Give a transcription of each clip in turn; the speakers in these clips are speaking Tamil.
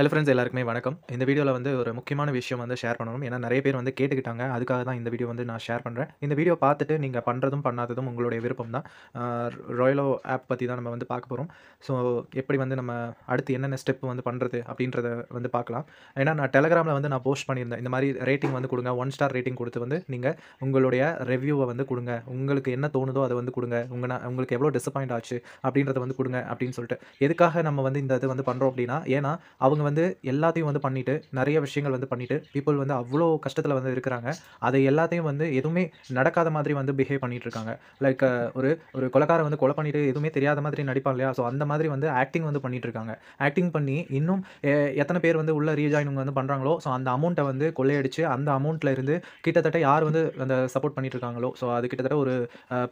ஹலோ ஃப்ரெண்ட்ஸ் எல்லாருக்குமே வணக்கம் இந்த வீடியோவில் வந்து ஒரு முக்கியமான விஷயம் வந்து ஷேர் பண்ணணும் ஏன்னா நிறைய பேர் வந்து கேட்டுக்கிட்டாங்க அதுக்காக தான் இந்த வீடியோ வந்து நான் ஷேர் பண்ணுறேன் இந்த வீடியோ பார்த்துட்டு நீங்கள் பண்ணுறதும் பண்ணாததும் உங்களுடைய விருப்பம் தான் ராயலோ ஆப் பற்றி தான் நம்ம வந்து பார்க்க போகிறோம் ஸோ எப்படி வந்து நம்ம அடுத்து என்னென்ன ஸ்டெப் வந்து பண்ணுறது அப்படின்றத வந்து பார்க்கலாம் ஏன்னா நான் டெலகிராமில் வந்து நான் போஸ்ட் பண்ணியிருந்தேன் இந்த மாதிரி ரேட்டிங் வந்து கொடுங்க ஒன் ஸ்டார் ரேட்டிங் கொடுத்து வந்து நீங்கள் உங்களுடைய ரிவ்யூவை வந்து கொடுங்க உங்களுக்கு என்ன தோணுதோ அதை வந்து கொடுங்க உங்கள் உங்களுக்கு எவ்வளோ டிசப்பாயிண்ட் ஆச்சு அப்படின்றத வந்து கொடுங்க அப்படின்னு சொல்லிட்டு எதுக்காக நம்ம வந்து இந்த இது வந்து பண்ணுறோம் அப்படின்னா ஏன்னா அவங்க வந்து எல்லாத்தையும் வந்து பண்ணிவிட்டு நிறைய விஷயங்கள் வந்து பண்ணிவிட்டு பீப்புள் வந்து அவ்வளோ கஷ்டத்தில் வந்து இருக்கிறாங்க அதை எல்லாத்தையும் வந்து எதுவுமே நடக்காத மாதிரி வந்து பிஹேவ் பண்ணிகிட்டு இருக்காங்க லைக் ஒரு ஒரு கொலக்காரை வந்து கொலை பண்ணிவிட்டு எதுவுமே தெரியாத மாதிரி நடிப்பாங்க இல்லையா ஸோ அந்த மாதிரி வந்து ஆக்டிங் வந்து பண்ணிகிட்ருக்காங்க இருக்காங்க ஆக்டிங் பண்ணி இன்னும் எத்தனை பேர் வந்து உள்ள ரீஜாயினிங் வந்து பண்ணுறாங்களோ ஸோ அந்த அமௌண்ட்டை வந்து கொள்ளையடிச்சு அந்த அமௌண்ட்டில் இருந்து கிட்டத்தட்ட யார் வந்து அந்த சப்போர்ட் பண்ணிட்டு இருக்காங்களோ ஸோ அது கிட்டத்தட்ட ஒரு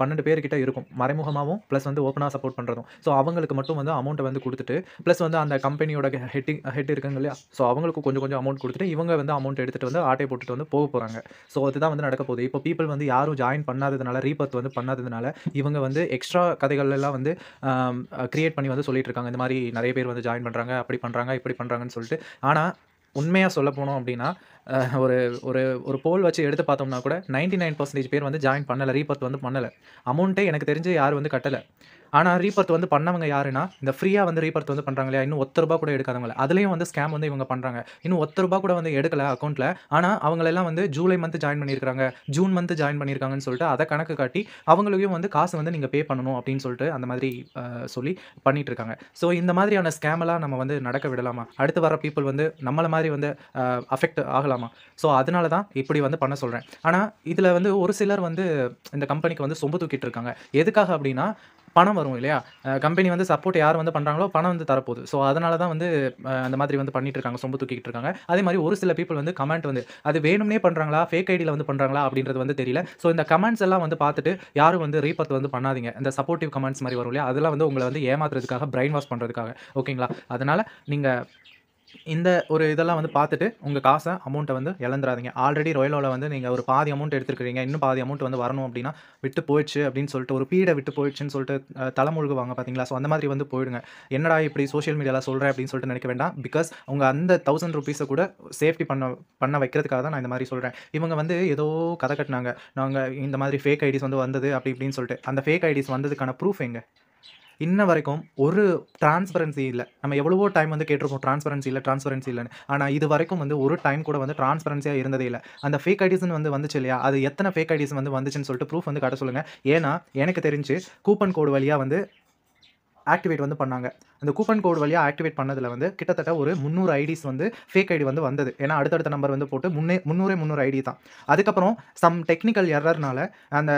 பன்னெண்டு பேர் கிட்ட இருக்கும் மறைமுகமாகவும் ப்ளஸ் வந்து ஓப்பனாக சப்போர்ட் பண்ணுறதும் ஸோ அவங்களுக்கு மட்டும் வந்து அமௌண்ட்டை வந்து கொடுத்துட்டு ப்ளஸ் வந்து அந்த கம்பெனியோட ஹெட்டிங் ஹெட் கேட்டு இருக்காங்க இல்லையா ஸோ அவங்களுக்கு கொஞ்சம் கொஞ்சம் அமௌண்ட் கொடுத்துட்டு இவங்க வந்து அமௌண்ட் எடுத்துகிட்டு வந்து ஆட்டை போட்டுட்டு வந்து போக போகிறாங்க ஸோ அதுதான் வந்து நடக்க போகுது இப்போ பீப்பிள் வந்து யாரும் ஜாயின் பண்ணாததுனால ரீபர்த் வந்து பண்ணாததுனால இவங்க வந்து எக்ஸ்ட்ரா கதைகள்லாம் வந்து க்ரியேட் பண்ணி வந்து சொல்லிட்டு இருக்காங்க இந்த மாதிரி நிறைய பேர் வந்து ஜாயின் பண்ணுறாங்க அப்படி பண்ணுறாங்க இப்படி பண்ணுறாங்கன்னு சொல்லிட்டு ஆனால் உண்மையாக சொல்ல போனோம் அப்படின்னா ஒரு ஒரு ஒரு போல் வச்சு எடுத்து பார்த்தோம்னா கூட நைன்ட்டி நைன் பர்சன்டேஜ் பேர் வந்து ஜாயின் பண்ணலை ரீபர்த் வந்து பண்ணலை அமௌண்ட்டே எனக்கு தெரிஞ்சு யார் வந்து கட்டலை ஆனால் ரீபர்த் வந்து பண்ணவங்க யாருன்னா இந்த ஃப்ரீயாக வந்து ரீபர்த் வந்து பண்ணுறாங்க இல்லையா இன்னும் ஒத்தரூபா கூட எடுக்காதவங்க அதுலேயும் வந்து ஸ்கேம் வந்து இவங்க பண்ணுறாங்க இன்னும் ஒத்த ரூபா கூட வந்து எடுக்கல அக்கௌண்ட்டில் ஆனால் அவங்களெல்லாம் வந்து ஜூலை மந்த்து ஜாயின் பண்ணியிருக்காங்க ஜூன் மந்த்து ஜாயின் பண்ணியிருக்காங்கன்னு சொல்லிட்டு அதை கணக்கு காட்டி அவங்களுக்கும் வந்து காசு வந்து நீங்கள் பே பண்ணணும் அப்படின்னு சொல்லிட்டு அந்த மாதிரி சொல்லி பண்ணிகிட்டு இருக்காங்க ஸோ இந்த மாதிரியான ஸ்கேமெல்லாம் நம்ம வந்து நடக்க விடலாமா அடுத்து வர பீப்புள் வந்து நம்மளை மாதிரி வந்து அஃபெக்ட் ஆகலாமா ஸோ அதனால தான் இப்படி வந்து பண்ண சொல்கிறேன் ஆனால் இதில் வந்து ஒரு சிலர் வந்து இந்த கம்பெனிக்கு வந்து சொம்பு தூக்கிட்டு இருக்காங்க எதுக்காக அப்படின்னா பணம் வரும் இல்லையா கம்பெனி வந்து சப்போர்ட் யார் வந்து பண்ணுறாங்களோ பணம் வந்து தரப்போகுது ஸோ அதனால தான் வந்து அந்த மாதிரி வந்து பண்ணிட்டு இருக்காங்க சொம்பு தூக்கிட்டு இருக்காங்க அதே மாதிரி ஒரு சில பீப்புள் வந்து கமெண்ட் வந்து அது வேணும்னே பண்ணுறாங்களா ஃபேக் ஐடியில் வந்து பண்ணுறாங்களா அப்படின்றது வந்து தெரியல ஸோ இந்த கமெண்ட்ஸ் எல்லாம் வந்து பார்த்துட்டு யாரும் வந்து ரீபத்து வந்து பண்ணாதீங்க இந்த சப்போர்ட்டிவ் கமெண்ட்ஸ் மாதிரி வரும் இல்லையா அதெல்லாம் வந்து உங்களை வந்து ஏமாத்துறதுக்காக பிரெயின் வாஷ் பண்ணுறதுக்காக ஓகேங்களா அதனால் நீங்கள் இந்த ஒரு இதெல்லாம் வந்து பார்த்துட்டு உங்கள் காசை அமௌண்ட்டை வந்து இழந்துடாதீங்க ஆல்ரெடி ரொயலோவில் வந்து நீங்கள் ஒரு பாதி அமௌண்ட் எடுத்துருக்கிறீங்க இன்னும் பாதி அமௌண்ட் வந்து வரணும் அப்படின்னா விட்டு போயிடுச்சு அப்படின்னு சொல்லிட்டு ஒரு பீடை விட்டு போயிடுச்சுன்னு சொல்லிட்டு தலைமுழுகுவாங்க பார்த்தீங்களா ஸோ அந்த மாதிரி வந்து போயிடுங்க என்னடா இப்படி சோஷியல் மீடியாவில் சொல்கிறேன் அப்படின்னு சொல்லிட்டு நினைக்க வேண்டாம் பிகாஸ் உங்கள் அந்த தௌசண்ட் ருபீஸை கூட சேஃப்டி பண்ண பண்ண வைக்கிறதுக்காக தான் நான் இந்த மாதிரி சொல்கிறேன் இவங்க வந்து ஏதோ கதை கட்டினாங்க நாங்கள் இந்த மாதிரி ஃபேக் ஐடிஸ் வந்து வந்தது அப்படி இப்படின்னு சொல்லிட்டு அந்த ஃபேக் ஐடிஸ் வந்ததுக்கான ப்ரூஃப் எங்கே இன்ன வரைக்கும் ஒரு டிரான்ஸ்பரன்சி இல்லை நம்ம எவ்வளவோ டைம் வந்து கேட்டிருக்கோம் டிரான்ஸ்பரன்சி இல்லை டிரான்ஸ்பரன்சி இல்லைன்னு ஆனால் இது வரைக்கும் வந்து ஒரு டைம் கூட வந்து டிரான்ஸ்பரன்சியாக இருந்ததே இல்லை அந்த ஃபேக் ஐடிஸ்னு வந்து வந்துச்சு இல்லையா அது எத்தனை ஃபேக் ஐடிஸ் வந்து வந்துச்சுன்னு சொல்லிட்டு ப்ரூஃப் வந்து காட்ட சொல்லுங்கள் ஏன்னா எனக்கு தெரிஞ்சு கூப்பன் கோடு வழியாக வந்து ஆக்டிவேட் வந்து பண்ணாங்க அந்த கூப்பன் கோட் வழியாக ஆக்டிவேட் பண்ணதில் வந்து கிட்டத்தட்ட ஒரு முந்நூறு ஐடிஸ் வந்து ஃபேக் ஐடி வந்து வந்தது ஏன்னா அடுத்தடுத்த நம்பர் வந்து போட்டு முன்னே முந்நூறே முந்நூறு ஐடி தான் அதுக்கப்புறம் சம் டெக்னிக்கல் எரர்னால அந்த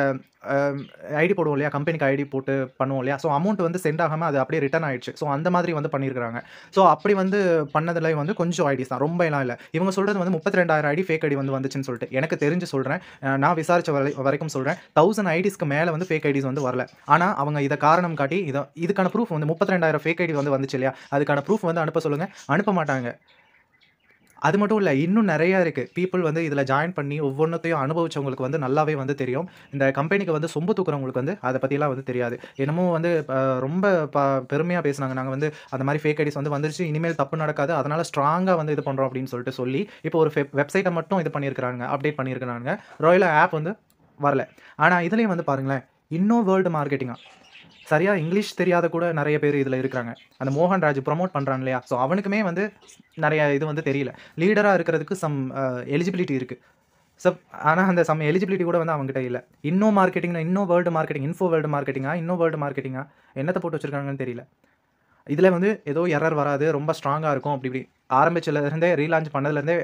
ஐடி போடுவோம் இல்லையா கம்பெனிக்கு ஐடி போட்டு பண்ணுவோம் இல்லையா ஸோ அமௌண்ட் வந்து சென்ட் ஆகாமல் அது அப்படியே ரிட்டர்ன் ஆயிடுச்சு ஸோ அந்த மாதிரி வந்து பண்ணியிருக்காங்க ஸோ அப்படி வந்து பண்ணதில் வந்து கொஞ்சம் ஐடிஸ் தான் ரொம்ப எல்லாம் இல்லை இவங்க சொல்கிறது வந்து முப்பத்தி ரெண்டாயிரம் ஐடி ஃபேக் ஐடி வந்து வந்துச்சுன்னு சொல்லிட்டு எனக்கு தெரிஞ்சு சொல்கிறேன் நான் விசாரிச்ச வரை வரைக்கும் சொல்கிறேன் தௌசண்ட் ஐடிஸ்க்கு மேலே வந்து ஃபேக் ஐடிஸ் வந்து வரல ஆனால் அவங்க இதை காரணம் காட்டி இதை இதுக்கான ப்ரூஃப் வந்து முப்பத்தி ரெண்டாயிரம் ஃபேக் ஐடி சர்டிஃபிகேட் வந்து வந்துச்சு இல்லையா அதுக்கான ப்ரூஃப் வந்து அனுப்ப சொல்லுங்கள் அனுப்ப மாட்டாங்க அது மட்டும் இல்லை இன்னும் நிறையா இருக்குது பீப்புள் வந்து இதில் ஜாயின் பண்ணி ஒவ்வொன்றத்தையும் அனுபவிச்சவங்களுக்கு வந்து நல்லாவே வந்து தெரியும் இந்த கம்பெனிக்கு வந்து சொம்பு தூக்குறவங்களுக்கு வந்து அதை பற்றிலாம் வந்து தெரியாது என்னமோ வந்து ரொம்ப ப பெருமையாக பேசுனாங்க நாங்கள் வந்து அந்த மாதிரி ஃபேக் ஐடிஸ் வந்து வந்துருச்சு இனிமேல் தப்பு நடக்காது அதனால் ஸ்ட்ராங்காக வந்து இது பண்ணுறோம் அப்படின்னு சொல்லிட்டு சொல்லி இப்போ ஒரு வெப்சைட்டை மட்டும் இது பண்ணியிருக்கிறாங்க அப்டேட் பண்ணியிருக்கிறாங்க ராயலா ஆப் வந்து வரல ஆனால் இதுலேயும் வந்து பாருங்களேன் இன்னும் வேர்ல்டு மார்க்கெட்டிங்காக சரியாக இங்கிலீஷ் தெரியாத கூட நிறைய பேர் இதில் இருக்கிறாங்க அந்த மோகன் ராஜ் ப்ரொமோட் பண்ணுறான் இல்லையா ஸோ அவனுக்குமே வந்து நிறைய இது வந்து தெரியல லீடராக இருக்கிறதுக்கு சம் எலிஜிபிலிட்டி இருக்குது சப் ஆனால் அந்த சம் எலிஜிபிலிட்டி கூட வந்து அவங்ககிட்ட இல்லை இன்னோ மார்க்கெட்டிங்னா Inno world marketing info world மார்க்கெட்டிங்கா இன்னோ வேர்ல்டு மார்க்கெட்டிங்கா என்னத்தை போட்டு வச்சுருக்காங்கன்னு தெரியல இதில் வந்து ஏதோ எரர் வராது ரொம்ப ஸ்ட்ராங்காக இருக்கும் அப்படி இப்படி ஆரம்பிச்சதுலேருந்தே ரீலான்ச் பண்ணதுலேருந்தே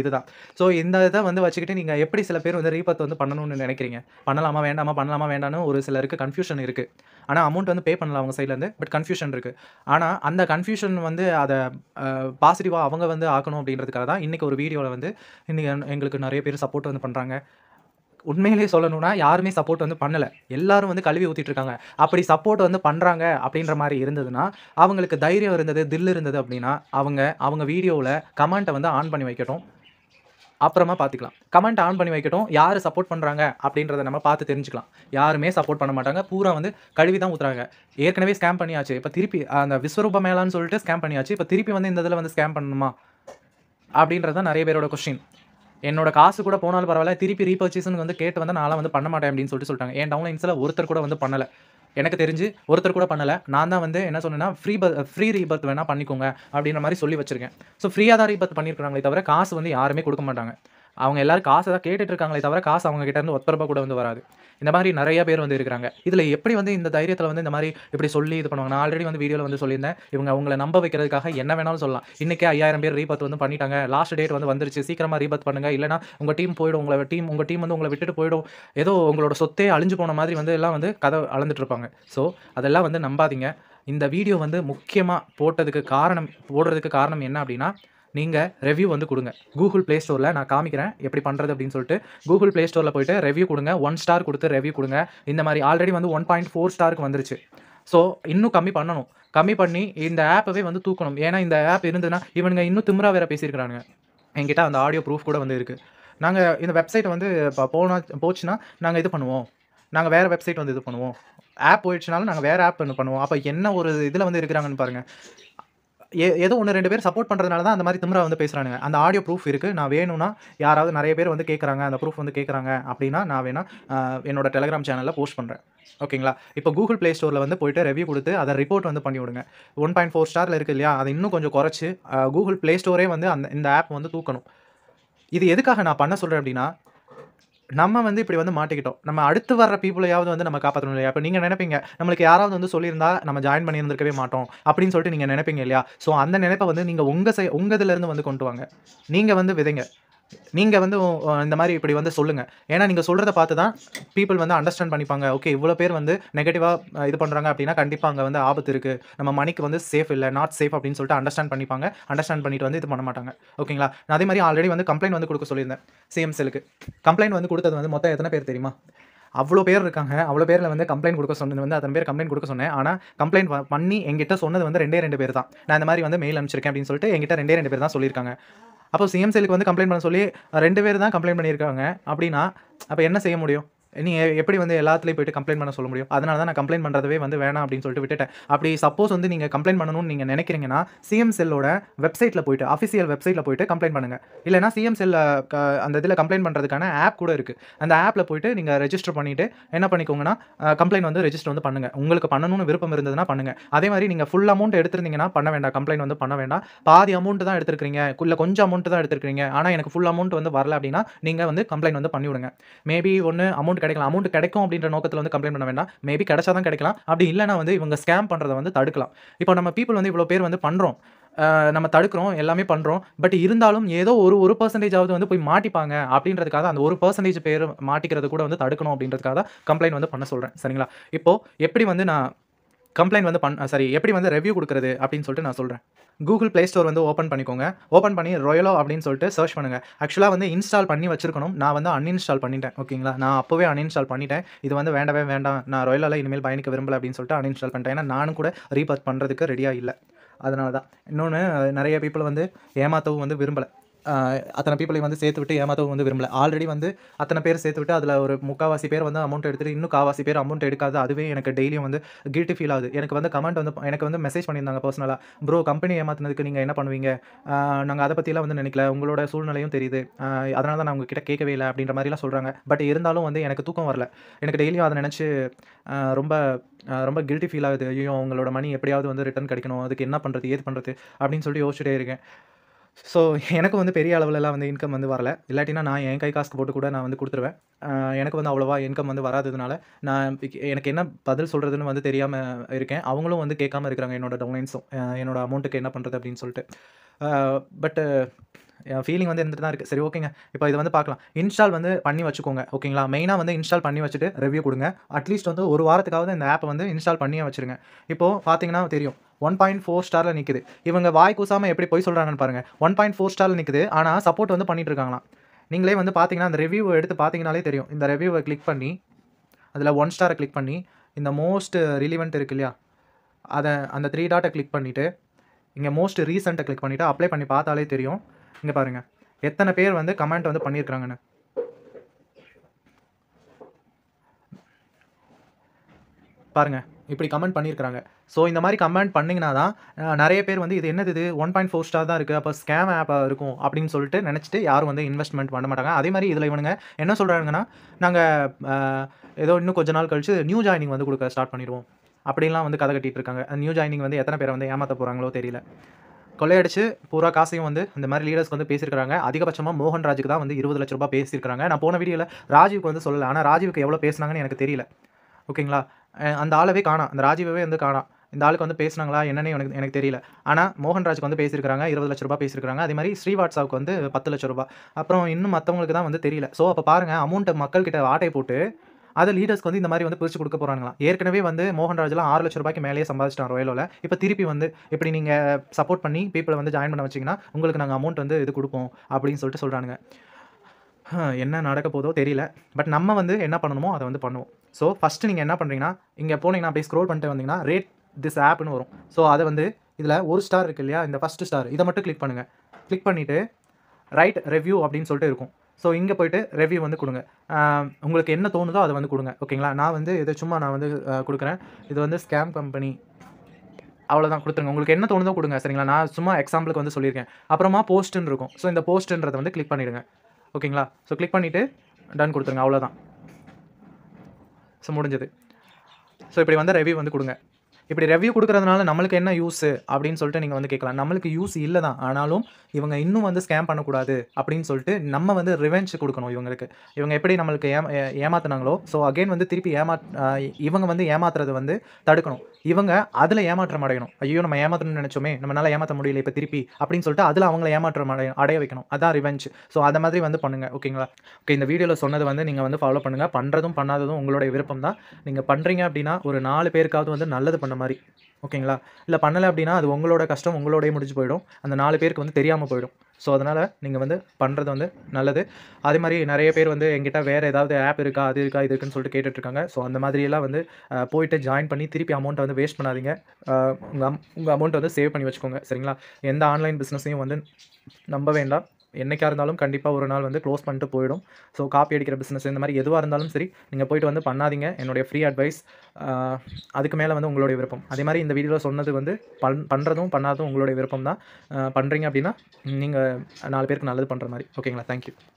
இதுதான் ஸோ இந்த இதை வந்து வச்சுக்கிட்டு நீங்கள் எப்படி சில பேர் வந்து ரீபத் வந்து பண்ணணும்னு நினைக்கிறீங்க பண்ணலாமா வேண்டாமா பண்ணலாமா வேண்டாம்னு ஒரு சிலருக்கு கன்ஃபியூஷன் இருக்குது ஆனால் அமௌண்ட் வந்து பே பண்ணலாம் அவங்க சைட்லேருந்து பட் கன்ஃபியூஷன் இருக்குது ஆனால் அந்த கன்ஃபியூஷன் வந்து அதை பாசிட்டிவாக அவங்க வந்து ஆக்கணும் அப்படின்றதுக்காக தான் இன்றைக்கி ஒரு வீடியோவில் வந்து இன்றைக்கி எங்களுக்கு நிறைய பேர் சப்போர்ட் வந்து பண்ணுறாங்க உண்மையிலேயே சொல்லணும்னா யாருமே சப்போர்ட் வந்து பண்ணலை எல்லாரும் வந்து கழுவி ஊற்றிட்டு இருக்காங்க அப்படி சப்போர்ட் வந்து பண்ணுறாங்க அப்படின்ற மாதிரி இருந்ததுன்னா அவங்களுக்கு தைரியம் இருந்தது தில் இருந்தது அப்படின்னா அவங்க அவங்க வீடியோவில் கமெண்ட்டை வந்து ஆன் பண்ணி வைக்கட்டும் அப்புறமா பார்த்துக்கலாம் கமெண்ட் ஆன் பண்ணி வைக்கட்டும் யார் சப்போர்ட் பண்ணுறாங்க அப்படின்றத நம்ம பார்த்து தெரிஞ்சுக்கலாம் யாருமே சப்போர்ட் பண்ண மாட்டாங்க பூரா வந்து கழுவி தான் ஊற்றுறாங்க ஏற்கனவே ஸ்கேம் பண்ணியாச்சு இப்போ திருப்பி அந்த விஸ்வரூப மேலான்னு சொல்லிட்டு ஸ்கேம் பண்ணியாச்சு இப்போ திருப்பி வந்து இந்த இதில் வந்து ஸ்கேம் பண்ணணுமா அப்படின்றது தான் நிறைய பேரோட கொஸ்டின் என்னோட காசு கூட போனாலும் பரவாயில்ல திருப்பி ரீபர்ச்சேஸ்னு வந்து கேட்டு வந்து நான்லாம் வந்து பண்ண மாட்டேன் அப்படின்னு சொல்லிட்டு சொல்லிட்டாங்க என் டவுன்லைன்ஸில் ஒருத்தர் கூட வந்து பண்ணலை எனக்கு தெரிஞ்சு ஒருத்தர் கூட பண்ணலை நான் தான் வந்து என்ன சொன்னேன்னா ஃப்ரீ ப ஃப்ரீ ரீபர்த் வேணால் பண்ணிக்கோங்க அப்படின்ற மாதிரி சொல்லி வச்சுருக்கேன் ஸோ ஃப்ரீயாக தான் ரீபர்த் பண்ணியிருக்கிறாங்களே தவிர காசு வந்து யாருமே கொடுக்க மாட்டாங்க அவங்க எல்லாரும் காசை தான் கேட்டுட்டு இருக்காங்களே தவிர காசு அவங்க கிட்ட இருந்து ஒத்தரப்பா கூட வந்து வராது இந்த மாதிரி நிறைய பேர் வந்து இருக்கிறாங்க இதில் எப்படி வந்து இந்த தைரியத்தில் வந்து இந்த மாதிரி இப்படி சொல்லி இது பண்ணுவாங்க நான் ஆல்ரெடி வந்து வீடியோவில் வந்து சொல்லியிருந்தேன் இவங்க அவங்கள நம்ப வைக்கிறதுக்காக என்ன வேணாலும் சொல்லலாம் இன்றைக்கே ஐயாயிரம் பேர் ரீபத் வந்து பண்ணிட்டாங்க லாஸ்ட் டேட் வந்து வந்துருச்சு சீக்கிரமாக ரீபத் பண்ணுங்கள் இல்லைனா உங்கள் டீம் போயிடும் உங்களை டீம் உங்கள் டீம் வந்து உங்களை விட்டுட்டு போயிடும் ஏதோ உங்களோட சொத்தே அழிஞ்சு போன மாதிரி வந்து எல்லாம் வந்து கதை அளந்துட்டு இருப்பாங்க ஸோ அதெல்லாம் வந்து நம்பாதீங்க இந்த வீடியோ வந்து முக்கியமாக போட்டதுக்கு காரணம் போடுறதுக்கு காரணம் என்ன அப்படின்னா நீங்கள் ரெவ்யூ வந்து கொடுங்க கூகுள் ப்ளே ஸ்டோரில் நான் காமிக்கிறேன் எப்படி பண்ணுறது அப்படின்னு சொல்லிட்டு கூகுள் ப்ளே ஸ்டோரில் போய்ட்டு ரெவ்யூ கொடுங்க ஒன் ஸ்டார் கொடுத்து ரெவ்யூ கொடுங்க இந்த மாதிரி ஆல்ரெடி வந்து ஒன் பாயிண்ட் ஃபோர் ஸ்டாருக்கு வந்துருச்சு ஸோ இன்னும் கம்மி பண்ணணும் கம்மி பண்ணி இந்த ஆப்பவே வந்து தூக்கணும் ஏன்னா இந்த ஆப் இருந்ததுன்னா இவனுங்க இன்னும் திமிரா வேற பேசியிருக்கிறானுங்க என்கிட்ட அந்த ஆடியோ ப்ரூஃப் கூட வந்து இருக்குது நாங்கள் இந்த வெப்சைட்டை வந்து இப்போ போனா போச்சுன்னா நாங்கள் இது பண்ணுவோம் நாங்கள் வேறு வெப்சைட் வந்து இது பண்ணுவோம் ஆப் போயிடுச்சுனாலும் நாங்கள் வேறு ஆப் பண்ணுவோம் அப்போ என்ன ஒரு இதில் வந்து இருக்கிறாங்கன்னு பாருங்கள் ஏதோ ஒன்று ரெண்டு பேர் சப்போர்ட் பண்ணுறதுனால தான் அந்த மாதிரி திமுறை வந்து பேசுகிறானுங்க அந்த ஆடியோ ப்ரூஃப் இருக்குது நான் வேணும்னா யாராவது நிறைய பேர் வந்து கேட்குறாங்க அந்த ப்ரூஃப் வந்து கேட்குறாங்க அப்படின்னா நான் வேணால் என்னோட டெலிகிராம் சேனலில் போஸ்ட் பண்ணுறேன் ஓகேங்களா இப்போ கூகுள் ப்ளே ஸ்டோரில் வந்து போயிட்டு ரிவ்யூ கொடுத்து அதை ரிப்போர்ட் வந்து பண்ணி விடுங்க ஒன் பாயிண்ட் ஃபோர் ஸ்டாரில் இருக்குது இல்லையா அதை இன்னும் கொஞ்சம் குறைச்சி கூகுள் ப்ளே ஸ்டோரே வந்து அந்த இந்த ஆப் வந்து தூக்கணும் இது எதுக்காக நான் பண்ண சொல்கிறேன் அப்படின்னா நம்ம வந்து இப்படி வந்து மாட்டிக்கிட்டோம் நம்ம அடுத்து வர்ற பீப்புளையாவது வந்து நம்ம காப்பாற்றணும் இல்லையா இப்போ நீங்கள் நினைப்பீங்க நம்மளுக்கு யாராவது வந்து சொல்லியிருந்தா நம்ம ஜாயின் பண்ணியிருந்திருக்கவே மாட்டோம் அப்படின்னு சொல்லிட்டு நீங்கள் நினைப்பீங்க இல்லையா ஸோ அந்த நினைப்பை வந்து நீங்கள் உங்கள் செய் உங்கள் இதுலேருந்து வந்து கொண்டு வாங்க நீங்கள் வந்து விதைங்க நீங்கள் வந்து இந்த மாதிரி இப்படி வந்து சொல்லுங்கள் ஏன்னா நீங்கள் சொல்கிறத பார்த்து தான் பீப்புள் வந்து அண்டர்ஸ்டாண்ட் பண்ணிப்பாங்க ஓகே இவ்வளோ பேர் வந்து நெகட்டிவாக இது பண்ணுறாங்க அப்படின்னா கண்டிப்பாக அங்கே வந்து ஆபத்து இருக்குது நம்ம மணிக்கு வந்து சேஃப் இல்லை நாட் சேஃப் அப்படின்னு சொல்லிட்டு அண்டர்ஸ்டாண்ட் பண்ணிப்பாங்க அண்டர்ஸ்டாண்ட் பண்ணிட்டு வந்து இது பண்ண மாட்டாங்க ஓகேங்களா நான் அதே மாதிரி ஆல்ரெடி வந்து கம்ப்ளைண்ட் வந்து கொடுக்க சொல்லியிருந்தேன் செலுக்கு கம்ப்ளைண்ட் வந்து கொடுத்தது வந்து மொத்தம் எத்தனை பேர் தெரியுமா அவ்வளோ பேர் இருக்காங்க அவ்வளோ பேரில் வந்து கம்ப்ளைண்ட் கொடுக்க சொன்னது வந்து அத்தனை பேர் கம்ப்ளைண்ட் கொடுக்க சொன்னேன் ஆனால் கம்ப்ளைண்ட் பண்ணி எங்கிட்ட சொன்னது வந்து ரெண்டே ரெண்டு பேர் தான் நான் இந்த மாதிரி வந்து மெயில் அனுப்பிச்சிருக்கேன் அப்படின்னு சொல்லிட்டு எங்கிட்ட ரெண்டே ரெண்டு பேர் தான் சொல்லியிருக்காங்க அப்போ சிஎம்சிலுக்கு வந்து கம்ப்ளைண்ட் பண்ண சொல்லி ரெண்டு பேர் தான் கம்ப்ளைண்ட் பண்ணியிருக்காங்க அப்படின்னா அப்போ என்ன செய்ய முடியும் நீங்கள் எப்படி வந்து எல்லாத்துலேயும் போயிட்டு கம்ப்ளைண்ட் பண்ண சொல்ல முடியும் அதனால தான் நான் கம்ப்ளைண்ட் பண்ணுறதே வந்து வேணாம் அப்படின்னு சொல்லிட்டு விட்டுட்டேன் அப்படி சப்போஸ் வந்து நீங்கள் கம்ப்ளைண்ட் பண்ணணும்னு நீங்கள் நினைக்கிறீங்கன்னா சிஎம் செல்லோட வெப்சைட்டில் போயிட்டு அஃபிஷியல் வெப்சைட்டில் போயிட்டு கம்ப்ளைண்ட் பண்ணுங்கள் இல்லைனா சிஎம் செல்ல அந்த இதில் கம்ப்ளைண்ட் பண்ணுறதுக்கான ஆப் கூட இருக்குது அந்த ஆப்பில் போயிட்டு நீங்கள் ரெஜிஸ்டர் பண்ணிவிட்டு என்ன பண்ணிக்கோங்கன்னா கம்ப்ளைண்ட் வந்து ரெஜிஸ்டர் வந்து பண்ணுங்கள் உங்களுக்கு பண்ணணும்னு விருப்பம் இருந்ததுன்னா பண்ணுங்கள் அதே மாதிரி நீங்கள் ஃபுல் அமௌண்ட் எடுத்திருந்தீங்கன்னா பண்ண வேண்டாம் கம்ப்ளைண்ட் வந்து பண்ண வேண்டாம் பாதி அமௌண்ட் தான் எடுத்துருக்கீங்க இல்லை கொஞ்சம் அமௌண்ட் தான் எடுத்துருக்கீங்க ஆனால் எனக்கு ஃபுல் அமௌண்ட் வந்து வரல அப்படின்னா நீங்கள் வந்து கம்ப்ளைண்ட் வந்து பண்ணிவிடுங்க மேபி ஒன்று அமௌண்ட் அமௌண்ட் கிடைக்கலாம் அமௌண்ட் கிடைக்கும் அப்படின்ற நோக்கத்தில் வந்து கம்ப்ளைண்ட் பண்ண வேண்டாம் மேபி கிடைச்சா தான் கிடைக்கலாம் அப்படி இல்லைனா வந்து இவங்க ஸ்கேம் பண்ணுறதை வந்து தடுக்கலாம் இப்போ நம்ம பீப்புள் வந்து இவ்வளோ பேர் வந்து பண்ணுறோம் நம்ம தடுக்கிறோம் எல்லாமே பண்ணுறோம் பட் இருந்தாலும் ஏதோ ஒரு ஒரு பர்சன்டேஜாவது வந்து போய் மாட்டிப்பாங்க அப்படின்றதுக்காக அந்த ஒரு பர்சன்டேஜ் பேர் மாட்டிக்கிறது கூட வந்து தடுக்கணும் அப்படின்றதுக்காக கம்ப்ளைண்ட் வந்து பண்ண சொல்கிறேன் சரிங்களா இப்போது எப்படி வந்து நான் கம்ப்ளைண்ட் வந்து பண் சாரி எப்படி வந்து ரெவ்யூ கொடுக்குறது அப்படின்னு சொல்லிட்டு நான் சொல்கிறேன் கூகுள் ப்ளே ஸ்டோர் வந்து ஓப்பன் பண்ணிக்கோங்க ஓப்பன் பண்ணி ரொயலோ அப்படின்னு சொல்லிட்டு சர்ச் பண்ணுங்கள் ஆக்சுவலாக வந்து இன்ஸ்டால் பண்ணி வச்சிருக்கணும் நான் வந்து அன்இன்ஸ்டால் பண்ணிட்டேன் ஓகேங்களா நான் அப்போவே அன்இன்ஸ்டால் பண்ணிட்டேன் இது வந்து வேண்டவே வேண்டாம் நான் ரொயலாவில் இனிமேல் பயணிக்க விரும்பல அப்படின்னு சொல்லிட்டு அன்இன்ஸ்டால் பண்ணிட்டேன் ஏன்னா நானும் கூட ரீபர்த் பண்ணுறதுக்கு ரெடியாக இல்லை அதனால தான் இன்னொன்று நிறைய பீப்புள் வந்து ஏமாத்தவும் வந்து விரும்பலை அத்தனை பீப்பிளை வந்து சேர்த்து விட்டு ஏமாத்தவும் வந்து விரும்பல ஆல்ரெடி வந்து அத்தனை பேர் சேர்த்து விட்டு அதில் ஒரு முக்காவாசி பேர் வந்து அமௌண்ட் எடுத்துட்டு இன்னும் காவாசி பேர் அமௌண்ட் எடுக்காது அதுவே எனக்கு டெய்லியும் வந்து கில்ட்டி ஃபீல் ஆகுது எனக்கு வந்து கமெண்ட் வந்து எனக்கு வந்து மெசேஜ் பண்ணியிருந்தாங்க பர்சனலாக ப்ரோ கம்பெனி ஏமாத்தினதுக்கு நீங்கள் என்ன பண்ணுவீங்க நாங்கள் அதை பற்றிலாம் வந்து நினைக்கல உங்களோட சூழ்நிலையும் தெரியுது அதனால தான் நான் உங்ககிட்ட கேட்கவே இல்லை அப்படின்ற மாதிரிலாம் சொல்கிறாங்க பட் இருந்தாலும் வந்து எனக்கு தூக்கம் வரல எனக்கு டெய்லியும் அதை நினச்சி ரொம்ப ரொம்ப கில்ட்டி ஃபீல் ஆகுது ஐயோ அவங்களோட மணி எப்படியாவது வந்து ரிட்டன் கிடைக்கணும் அதுக்கு என்ன பண்ணுறது ஏது பண்ணுறது அப்படின்னு சொல்லிட்டு யோசிச்சுட்டே இருக்கேன் ஸோ எனக்கு வந்து பெரிய அளவிலலாம் வந்து இன்கம் வந்து வரல இல்லாட்டினா நான் என் கை காசுக்கு போட்டு கூட நான் வந்து கொடுத்துருவேன் எனக்கு வந்து அவ்வளோவா இன்கம் வந்து வராததுனால நான் எனக்கு என்ன பதில் சொல்கிறதுன்னு வந்து தெரியாமல் இருக்கேன் அவங்களும் வந்து கேட்காம இருக்கிறாங்க என்னோடய டவுன்லைன்ஸும் என்னோடய அமௌண்ட்டுக்கு என்ன பண்ணுறது அப்படின்னு சொல்லிட்டு பட்டு ஃபீலிங் வந்து இருந்துட்டு தான் இருக்குது சரி ஓகேங்க இப்போ இது வந்து பார்க்கலாம் இன்ஸ்டால் வந்து பண்ணி வச்சுக்கோங்க ஓகேங்களா மெயினாக வந்து இன்ஸ்டால் பண்ணி வச்சுட்டு ரிவ்யூ கொடுங்க அட்லீஸ்ட் வந்து ஒரு வாரத்துக்காவது இந்த ஆப்பை வந்து இன்ஸ்டால் பண்ணியே வச்சுருங்க இப்போது பார்த்தீங்கன்னா தெரியும் ஒன் பாயிண்ட் ஃபோர் ஸ்டாரில் நிற்குது இவங்க வாய் கூசாமல் எப்படி போய் சொல்கிறாங்கன்னு பாருங்கள் ஒன் பாயிண்ட் ஃபோர் ஸ்டாரில் நிற்குது ஆனால் சப்போர்ட் வந்து பண்ணிட்டுருக்காங்களா நீங்களே வந்து பார்த்தீங்கன்னா அந்த ரிவ்யூ எடுத்து பார்த்தீங்கனாலே தெரியும் இந்த ரிவ்யூவை கிளிக் பண்ணி அதில் ஒன் ஸ்டாரை கிளிக் பண்ணி இந்த மோஸ்ட் ரிலிவெண்ட் இருக்கு இல்லையா அதை அந்த த்ரீ டாட்டை கிளிக் பண்ணிவிட்டு இங்கே மோஸ்ட் ரீசெண்டை கிளிக் பண்ணிவிட்டு அப்ளை பண்ணி பார்த்தாலே தெரியும் இங்கே பாருங்க எத்தனை பேர் வந்து கமெண்ட் வந்து பண்ணியிருக்கிறாங்கன்னு பாருங்க இப்படி கமெண்ட் பண்ணியிருக்கிறாங்க ஸோ இந்த மாதிரி கமெண்ட் பண்ணிங்கன்னா தான் நிறைய பேர் வந்து இது என்னது இது ஒன் பாயிண்ட் ஃபோர் ஸ்டார் தான் இருக்குது அப்போ ஸ்கேம் ஆப்பாக இருக்கும் அப்படின்னு சொல்லிட்டு நினச்சிட்டு யாரும் வந்து இன்வெஸ்ட்மெண்ட் பண்ண மாட்டாங்க அதே மாதிரி இதில் இவனுங்க என்ன சொல்கிறாங்கன்னா நாங்கள் ஏதோ இன்னும் கொஞ்ச நாள் கழித்து நியூ ஜாயினிங் வந்து கொடுக்க ஸ்டார்ட் பண்ணிடுவோம் அப்படிலாம் வந்து கதை கட்டிகிட்டு இருக்காங்க நியூ ஜாயினிங் வந்து எத்தனை பேர் வந்து ஏமாற்ற போகிறாங்களோ தெரியல கொள்ளையடிச்சு பூரா காசையும் வந்து இந்த மாதிரி லீடர்ஸ்க்கு வந்து பேசியிருக்காங்க அதிகபட்சமாக மோகன் ராஜுக்கு தான் வந்து இருபது லட்ச ரூபாய் பேசியிருக்காங்க நான் போன வீடியோவில் ராஜீவ்க்கு வந்து சொல்லலை ஆனால் ராஜீவுக்கு எவ்வளோ பேசினாங்கன்னு எனக்கு தெரியல ஓகேங்களா அந்த ஆளவே காணாம் அந்த ராஜீவே வந்து காணாம் இந்த ஆளுக்கு வந்து பேசினாங்களா என்னன்னு எனக்கு எனக்கு தெரியல ஆனால் மோகன்ராஜுக்கு வந்து பேசியிருக்காங்க இருபது லட்ச ரூபா பேசியிருக்காங்க அதே மாதிரி ஸ்ரீவாட்ஸாவுக்கு வந்து பத்து லட்ச ரூபா அப்புறம் இன்னும் மற்றவங்களுக்கு தான் வந்து தெரியல ஸோ அப்போ பாருங்கள் அமௌண்ட்டை மக்கள்கிட்ட ஆட்டை போட்டு அதை லீடர்ஸ்க்கு வந்து இந்த மாதிரி வந்து பிரித்து கொடுக்க போகிறாங்களா ஏற்கனவே வந்து மோகன்ராஜ்லாம் ஆறு லட்ச ரூபாய்க்கு மேலே சம்பாதிச்சிட்டான் ரோயலோவில் இப்போ திருப்பி வந்து இப்படி நீங்கள் சப்போர்ட் பண்ணி பீப்பிளை வந்து ஜாயின் பண்ண வச்சிங்கன்னா உங்களுக்கு நாங்கள் அமௌண்ட் வந்து இது கொடுப்போம் அப்படின்னு சொல்லிட்டு சொல்கிறாங்க என்ன நடக்க போதோ தெரியல பட் நம்ம வந்து என்ன பண்ணணுமோ அதை வந்து பண்ணுவோம் ஸோ ஃபஸ்ட்டு நீங்கள் என்ன பண்ணுறீங்கன்னா இங்கே போனீங்கன்னா அப்படியே ஸ்க்ரோல் பண்ணிட்டு வந்தீங்கன்னா ரேட் திஸ் ஆப்னு வரும் ஸோ அதை வந்து இதில் ஒரு ஸ்டார் இருக்கு இல்லையா இந்த ஃபஸ்ட்டு ஸ்டார் இதை மட்டும் கிளிக் பண்ணுங்கள் கிளிக் பண்ணிவிட்டு ரைட் ரிவ்யூ அப்படின்னு சொல்லிட்டு இருக்கும் ஸோ இங்கே போய்ட்டு ரெவ்யூ வந்து கொடுங்க உங்களுக்கு என்ன தோணுதோ அதை வந்து கொடுங்க ஓகேங்களா நான் வந்து இதை சும்மா நான் வந்து கொடுக்குறேன் இது வந்து ஸ்கேம் கம்பெனி அவ்வளோதான் கொடுத்துருங்க உங்களுக்கு என்ன தோணுதோ கொடுங்க சரிங்களா நான் சும்மா எக்ஸாம்பிளுக்கு வந்து சொல்லியிருக்கேன் அப்புறமா போஸ்ட்டுன்னு இருக்கும் ஸோ இந்த போஸ்ட்டுன்றதை வந்து கிளிக் பண்ணிவிடுங்க ஓகேங்களா ஸோ கிளிக் பண்ணிவிட்டு டன் கொடுத்துருங்க அவ்வளோதான் ஸோ முடிஞ்சது ஸோ இப்படி வந்து ரெவ்யூ வந்து கொடுங்க இப்படி ரெவ்யூ கொடுக்குறதுனால நம்மளுக்கு என்ன யூஸ் அப்படின்னு சொல்லிட்டு நீங்கள் வந்து கேட்கலாம் நம்மளுக்கு யூஸ் இல்லை தான் ஆனாலும் இவங்க இன்னும் வந்து ஸ்கேம் பண்ணக்கூடாது அப்படின்னு சொல்லிட்டு நம்ம வந்து ரிவெஞ்ச் கொடுக்கணும் இவங்களுக்கு இவங்க எப்படி நம்மளுக்கு ஏ ஏமாத்தினாங்களோ ஸோ அகெயின் வந்து திருப்பி ஏமா இவங்க வந்து ஏமாத்துறது வந்து தடுக்கணும் இவங்க அதில் ஏமாற்றம் அடையணும் ஐயோ நம்ம ஏமாற்றணும்னு நினச்சோமே நம்மளால் ஏமாற்ற முடியல இப்போ திருப்பி அப்படின்னு சொல்லிட்டு அதில் அவங்கள ஏமாற்றம் அடைய அடைய வைக்கணும் அதான் ரிவெஞ்ச் ஸோ அதை மாதிரி வந்து பண்ணுங்கள் ஓகேங்களா ஓகே இந்த வீடியோவில் சொன்னது வந்து நீங்கள் வந்து ஃபாலோ பண்ணுங்கள் பண்ணுறதும் பண்ணாததும் உங்களுடைய விருப்பம் தான் நீங்கள் பண்ணுறீங்க அப்படின்னா ஒரு நாலு பேருக்காவது வந்து நல்லது பண்ண மாதிரி ஓகேங்களா இல்லை பண்ணலை அப்படின்னா அது உங்களோட கஷ்டம் உங்களோடய முடிஞ்சு போயிடும் அந்த நாலு பேருக்கு வந்து தெரியாமல் போயிடும் ஸோ அதனால் நீங்கள் வந்து பண்ணுறது வந்து நல்லது அதே மாதிரி நிறைய பேர் வந்து எங்கிட்ட வேறு ஏதாவது ஆப் இருக்கா அது இருக்கா இது இருக்குன்னு சொல்லிட்டு கேட்டுட்ருக்காங்க ஸோ அந்த மாதிரியெல்லாம் வந்து போயிட்டு ஜாயின் பண்ணி திருப்பி அமௌண்ட்டை வந்து வேஸ்ட் பண்ணாதீங்க உங்கள் அம் உங்கள் அமௌண்ட்டை வந்து சேவ் பண்ணி வச்சுக்கோங்க சரிங்களா எந்த ஆன்லைன் பிஸ்னஸையும் வந்து நம்ப வேண்டாம் என்றைக்காக இருந்தாலும் கண்டிப்பாக ஒரு நாள் வந்து க்ளோஸ் பண்ணிட்டு போயிடும் ஸோ காப்பி அடிக்கிற பிஸ்னஸ் இந்த மாதிரி எதுவாக இருந்தாலும் சரி நீங்கள் போயிட்டு வந்து பண்ணாதீங்க என்னுடைய ஃப்ரீ அட்வைஸ் அதுக்கு மேலே வந்து உங்களுடைய விருப்பம் அதே மாதிரி இந்த வீடியோவில் சொன்னது வந்து பண் பண்ணுறதும் பண்ணாததும் உங்களுடைய விருப்பம் தான் பண்ணுறீங்க அப்படின்னா நீங்கள் நாலு பேருக்கு நல்லது பண்ணுற மாதிரி ஓகேங்களா தேங்க்யூ